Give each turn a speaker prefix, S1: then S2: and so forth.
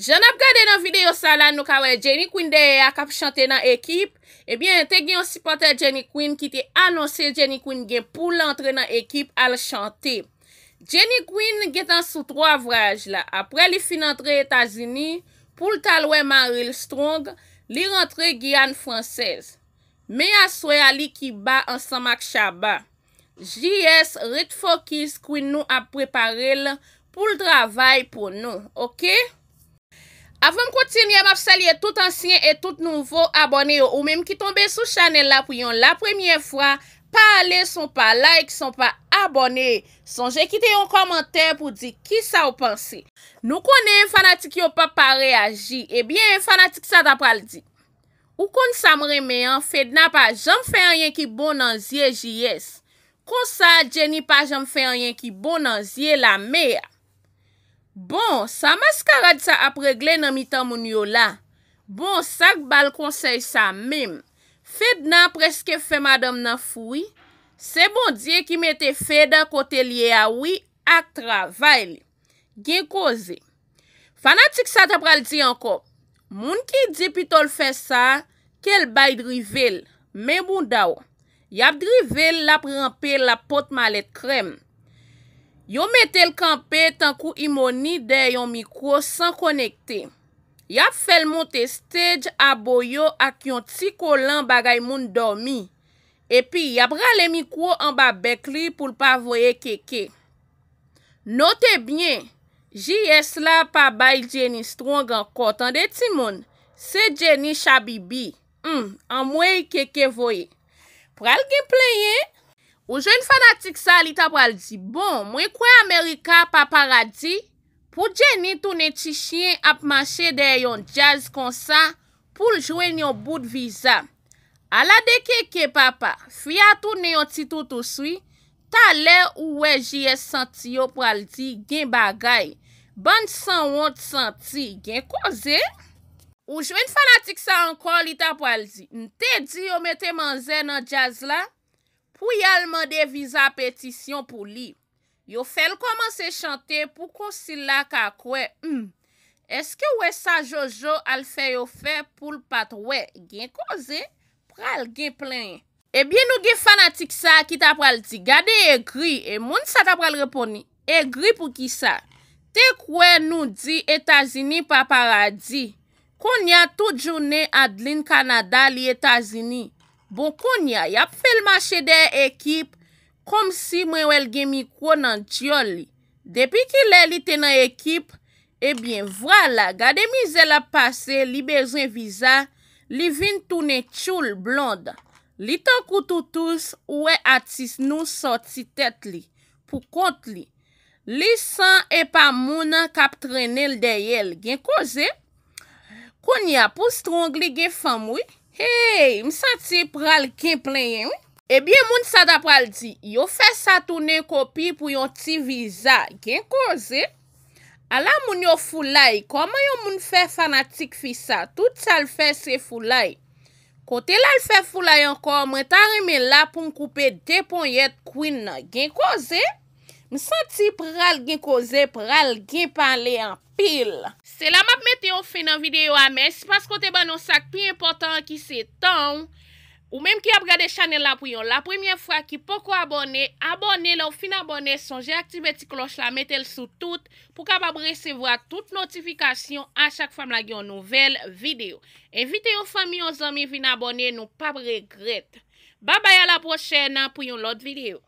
S1: Jan ap gade nan videyo sa la nou kawè Jenny Quinn deye ak ap chante nan ekip, ebyen te gen yon sipante Jenny Quinn ki te anonsè Jenny Quinn gen pou l'antre nan ekip al chante. Jenny Quinn gen tan sou 3 vraj la. Apre li finantre Etasini, pou l talwe Marielle Strong, li rentre gyan fransez. Me aswe a li ki ba ansan mak chaba. JS ret fokis kwen nou ap preparel pou l travay pou nou, okey? Avèm kontinye maf salye tout ansyen et tout nouvo abone yo ou mèm ki tombe sou chanel la pou yon la premiè fwa, pa ale son pa like, son pa abone, son jè kite yon komentè pou di ki sa ou panse. Nou konè yon fanatik yo pa pare aji, ebyen yon fanatik sa da pral di. Ou kon sa mre mey an fed na pa jom fey an yen ki bonan zye jyes, kon sa jen ni pa jom fey an yen ki bonan zye la mey a. Bon, sa maskara di sa ap regle nan mitan moun yo la. Bon, sak bal konsey sa mem. Fed nan preske fe madam nan fwi. Se bon diye ki mete fedan kote liye awi ak travay li. Gen koze. Fanatik sa tapral di anko. Moun ki di pitol fe sa, kel bay drivel. Men moun da w. Yap drivel la prempel la pot malet krem. Yo metel kampe tankou imo ni de yon mikwo san konekte. Yap fel monte stedj a boyo ak yon ti kolan bagay moun dormi. Epi yap rale mikwo an ba bekli pou l pa voye keke. Note bine, J.S. la pa bay Jenny Strong an kontan de ti moun. Se Jenny Shabibi, hmm, an mwen yi keke voye. Pral gen plenye? Ou jwen fanatik sa li ta pral di, bon, mwen kwen Amerika pa paradi, pou djeni tou neti chien ap manche de yon jazz konsan pou ljwen yon bout viza. Ala deke ke papa, fwi a tou ne yon tito toswi, ta lè ou wè jye santi yo pral di gen bagay, ban san wot santi gen koze. Ou jwen fanatik sa ankon li ta pral di, nte di yo mette manze nan jazz la, pou yal mande viza petisyon pou li. Yo fel komanse chante pou konsila kakwe, hmm, eske we sa Jojo al fe yo fe pou l patwe, gen konze, pral gen plen. Ebyen nou gen fanatik sa ki ta pral ti, gade e gri, e moun sa ta pral reponi, e gri pou ki sa. Te kwe nou di Etazini pa paradi, kon ya tout jounen Adeline Kanada li Etazini, Bo konya, yap fel mache de ekip, kom si mwen wel gen mikwo nan tiyon li. Depi ki le li tena ekip, ebyen, vwa la, gade mi zela pase, li bejwen viza, li vin toune tsyoul blonda. Li tan koutoutous, ouwe atis nou sot si tet li, pou kont li. Li san epamounan kap trenel deyel, gen koze. Konya, pou strong li gen famoui, Hey, msa ti pral gen plen yon? Ebyen moun sa da pral di, yo fè sa toune kopi pou yon ti viza, gen kouze? Ala moun yo fulay, koman yon moun fè fanatik fi sa? Tout sa l fè se fulay. Kote la l fè fulay ankon, mwen tan reme la pou m koupe de pon yet kouina, gen kouze? M senti pral gen koze, pral gen panle an pil. Se la map mette yon fè nan videyo a men, si pas kote ban nou sak pi important ki se ton, ou menm ki ap gade chanel la pou yon, la premiè fwa ki poko abone, abone lò ou fin abone sonje aktive ti kloch la mette l sou tout pou kap ap resevo a tout notifikasyon an chak fèm la gen nouvel videyo. Envite yon fèm yon zami vin abone nou pap regrete. Babay a la proche nan pou yon lot videyo.